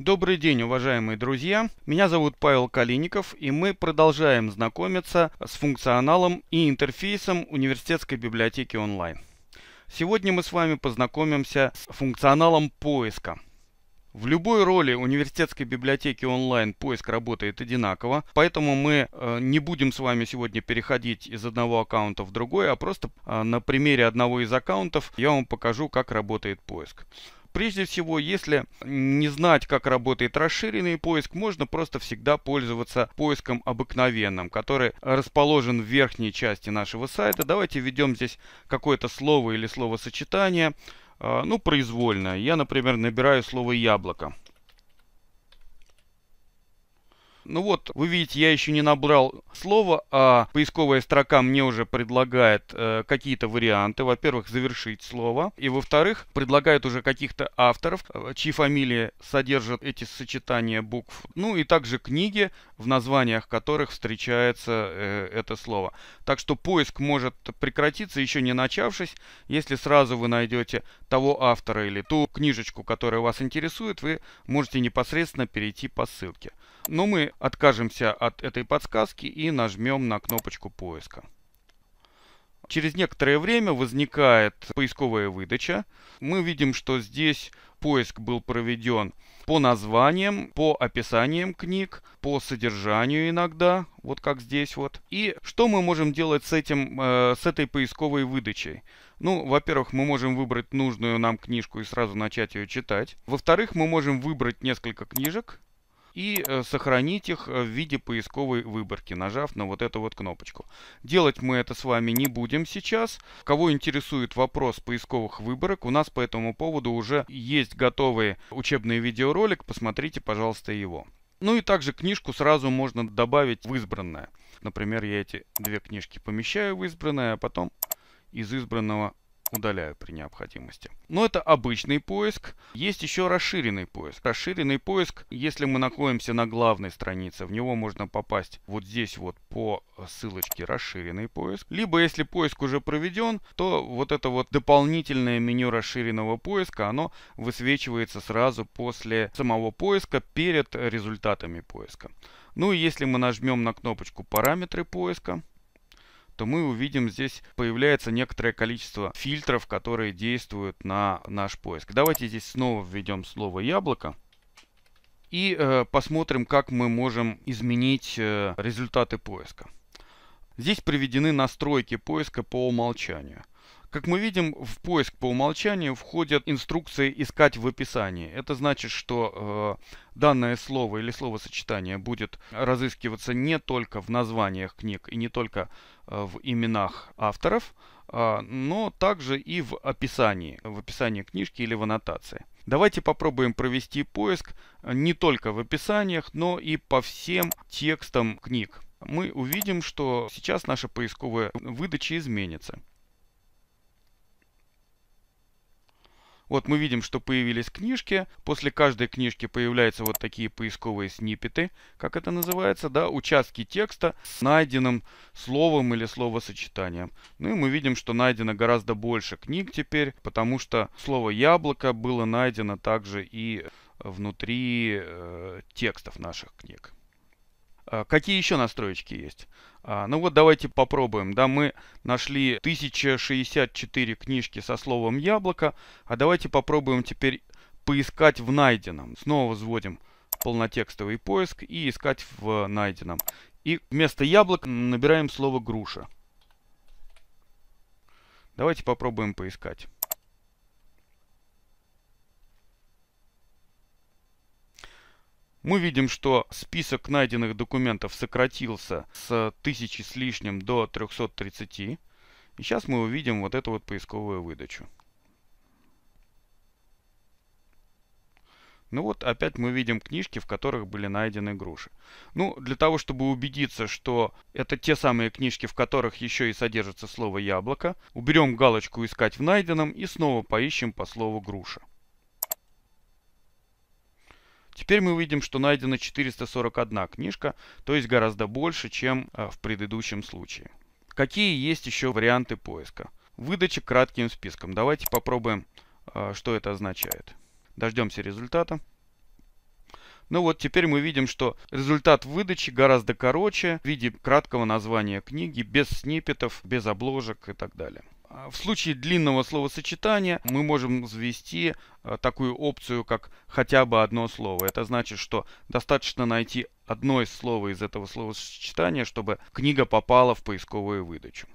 Добрый день, уважаемые друзья! Меня зовут Павел Калиников, и мы продолжаем знакомиться с функционалом и интерфейсом университетской библиотеки онлайн. Сегодня мы с вами познакомимся с функционалом поиска. В любой роли университетской библиотеки онлайн поиск работает одинаково, поэтому мы э, не будем с вами сегодня переходить из одного аккаунта в другой, а просто э, на примере одного из аккаунтов я вам покажу, как работает поиск. Прежде всего, если не знать, как работает расширенный поиск, можно просто всегда пользоваться поиском обыкновенным, который расположен в верхней части нашего сайта. Давайте введем здесь какое-то слово или словосочетание, а, ну, произвольное. Я, например, набираю слово «яблоко». Ну вот, вы видите, я еще не набрал слово, а поисковая строка мне уже предлагает э, какие-то варианты. Во-первых, завершить слово. И во-вторых, предлагает уже каких-то авторов, э, чьи фамилии содержат эти сочетания букв. Ну и также книги, в названиях которых встречается э, это слово. Так что поиск может прекратиться, еще не начавшись. Если сразу вы найдете того автора или ту книжечку, которая вас интересует, вы можете непосредственно перейти по ссылке. Но мы откажемся от этой подсказки и нажмем на кнопочку поиска. Через некоторое время возникает поисковая выдача. Мы видим, что здесь поиск был проведен по названиям, по описаниям книг, по содержанию иногда, вот как здесь вот. И что мы можем делать с, этим, э, с этой поисковой выдачей? Ну, во-первых, мы можем выбрать нужную нам книжку и сразу начать ее читать. Во-вторых, мы можем выбрать несколько книжек и э, сохранить их э, в виде поисковой выборки, нажав на вот эту вот кнопочку. Делать мы это с вами не будем сейчас. Кого интересует вопрос поисковых выборок, у нас по этому поводу уже есть готовый учебный видеоролик, посмотрите, пожалуйста, его. Ну и также книжку сразу можно добавить в избранное. Например, я эти две книжки помещаю в избранное, а потом из избранного удаляю при необходимости. Но это обычный поиск. Есть еще расширенный поиск. Расширенный поиск, если мы находимся на главной странице, в него можно попасть вот здесь вот по ссылочке «Расширенный поиск». Либо, если поиск уже проведен, то вот это вот дополнительное меню расширенного поиска, оно высвечивается сразу после самого поиска перед результатами поиска. Ну и если мы нажмем на кнопочку «Параметры поиска», то мы увидим здесь появляется некоторое количество фильтров, которые действуют на наш поиск. Давайте здесь снова введем слово «яблоко». И э, посмотрим, как мы можем изменить э, результаты поиска. Здесь приведены настройки поиска по умолчанию. Как мы видим, в поиск по умолчанию входят инструкции «Искать в описании». Это значит, что э, данное слово или словосочетание будет разыскиваться не только в названиях книг и не только Э, в именах авторов, э, но также и в описании, в описании книжки или в аннотации. Давайте попробуем провести поиск э, не только в описаниях, но и по всем текстам книг. Мы увидим, что сейчас наша поисковая выдача изменится. Вот мы видим, что появились книжки. После каждой книжки появляются вот такие поисковые снипеты, как это называется, да, участки текста с найденным словом или словосочетанием. Ну и мы видим, что найдено гораздо больше книг теперь, потому что слово «яблоко» было найдено также и э, внутри э, текстов наших книг. А, какие еще настроечки есть? А, ну вот давайте попробуем. Да, мы нашли 1064 книжки со словом яблоко, а давайте попробуем теперь поискать в найденном. Снова возводим полнотекстовый поиск и искать в найденном. И вместо яблок набираем слово груша. Давайте попробуем поискать. Мы видим, что список найденных документов сократился с тысячи с лишним до 330. И сейчас мы увидим вот эту вот поисковую выдачу. Ну вот опять мы видим книжки, в которых были найдены груши. Ну, для того, чтобы убедиться, что это те самые книжки, в которых еще и содержится слово «яблоко», уберем галочку «Искать в найденном» и снова поищем по слову «груша». Теперь мы видим, что найдено 441 книжка, то есть гораздо больше, чем э, в предыдущем случае. Какие есть еще варианты поиска? Выдача кратким списком. Давайте попробуем, э, что это означает. Дождемся результата. Ну вот теперь мы видим, что результат выдачи гораздо короче в виде краткого названия книги, без сниппетов, без обложек и так далее. А, в случае длинного словосочетания мы можем завести а, такую опцию, как хотя бы одно слово. Это значит, что достаточно найти одно из слов из этого словосочетания, чтобы книга попала в поисковую выдачу.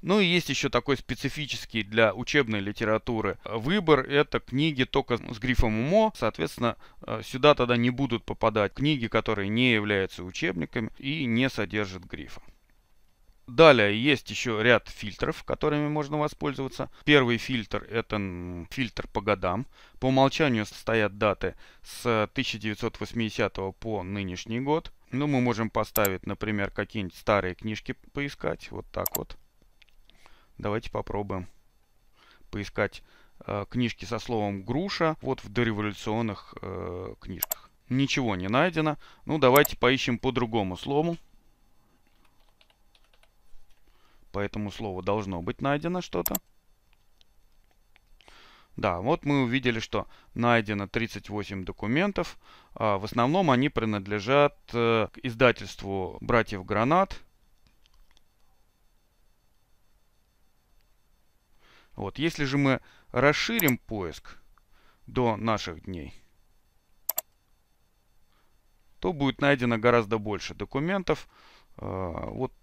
Ну и есть еще такой специфический для учебной литературы а, выбор. Это книги только с грифом УМО. Соответственно, сюда тогда не будут попадать книги, которые не являются учебниками и не содержат грифа. Далее есть еще ряд фильтров, которыми можно воспользоваться. Первый фильтр это фильтр по годам. По умолчанию стоят даты с 1980 по нынешний год. Ну, мы можем поставить, например, какие-нибудь старые книжки поискать. Вот так вот. Давайте попробуем поискать э, книжки со словом «груша» вот в дореволюционных э, книжках. Ничего не найдено. Ну, давайте поищем по другому слову. По этому слову должно быть найдено что-то. Да, вот мы увидели, что найдено 38 документов. А, в основном они принадлежат э, к издательству «Братьев Гранат». Вот, если же мы расширим поиск до наших дней, то будет найдено гораздо больше документов. А, вот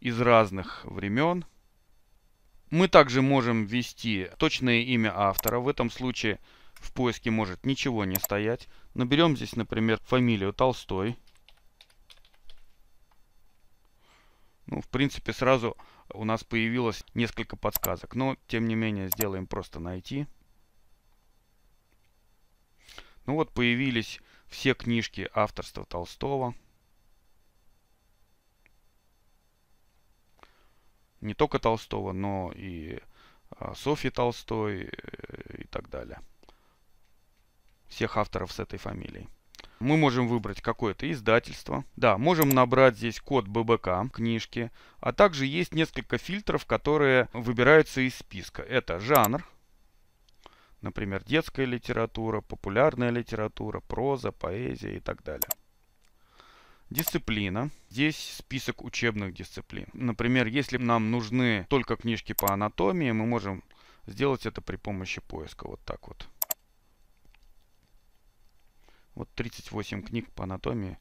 из разных времен. Мы также можем ввести точное имя автора. В этом случае в поиске может ничего не стоять. Наберем здесь, например, фамилию Толстой. Ну, в принципе, сразу у нас появилось несколько подсказок. Но, тем не менее, сделаем просто «Найти». Ну вот, появились все книжки авторства Толстого. не только Толстого, но и а, Софьи Толстой э, и так далее. Всех авторов с этой фамилией. Мы можем выбрать какое-то издательство. Да, можем набрать здесь код ББК книжки. А также есть несколько фильтров, которые выбираются из списка. Это жанр, например, детская литература, популярная литература, проза, поэзия и так далее. Дисциплина. Здесь список учебных дисциплин. Например, если нам нужны только книжки по анатомии, мы можем сделать это при помощи поиска. Вот так вот. Вот 38 книг по анатомии,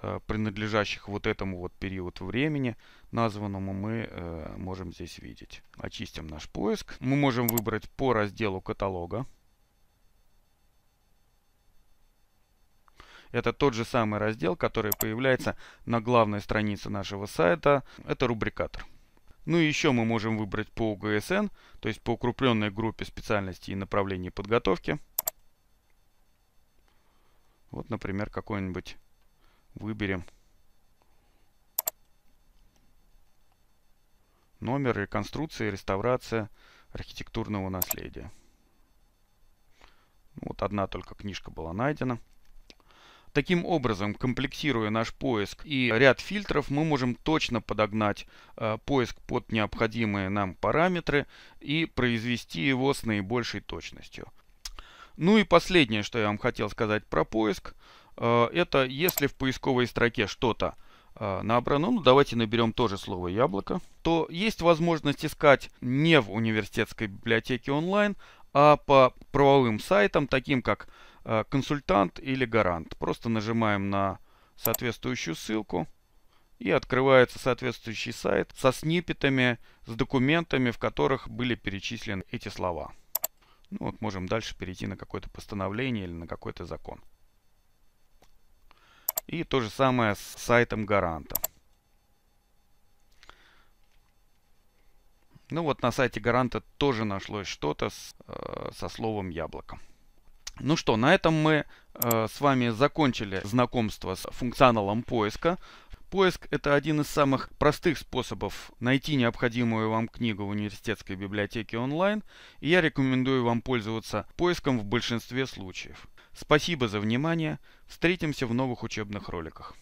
э, принадлежащих вот этому вот период времени, названному мы э, можем здесь видеть. Очистим наш поиск. Мы можем выбрать по разделу каталога. Это тот же самый раздел, который появляется на главной странице нашего сайта. Это рубрикатор. Ну и еще мы можем выбрать по УГСН, то есть по укрупленной группе специальностей и направлений подготовки. Вот, например, какой-нибудь выберем номер реконструкции, реставрация архитектурного наследия. Ну, вот одна только книжка была найдена. Таким образом, комплексируя наш поиск и ряд фильтров, мы можем точно подогнать э, поиск под необходимые нам параметры и произвести его с наибольшей точностью. Ну и последнее, что я вам хотел сказать про поиск, э, это если в поисковой строке что-то э, набрано, ну давайте наберем тоже слово «яблоко», то есть возможность искать не в университетской библиотеке онлайн, а по правовым сайтам, таким как Э, консультант или гарант. Просто нажимаем на соответствующую ссылку и открывается соответствующий сайт со сниппетами, с документами, в которых были перечислены эти слова. Ну вот можем дальше перейти на какое-то постановление или на какой-то закон. И то же самое с сайтом гаранта. Ну вот на сайте гаранта тоже нашлось что-то э, со словом яблоко. Ну что, на этом мы э, с вами закончили знакомство с функционалом поиска. Поиск – это один из самых простых способов найти необходимую вам книгу в университетской библиотеке онлайн, и я рекомендую вам пользоваться поиском в большинстве случаев. Спасибо за внимание, встретимся в новых учебных роликах.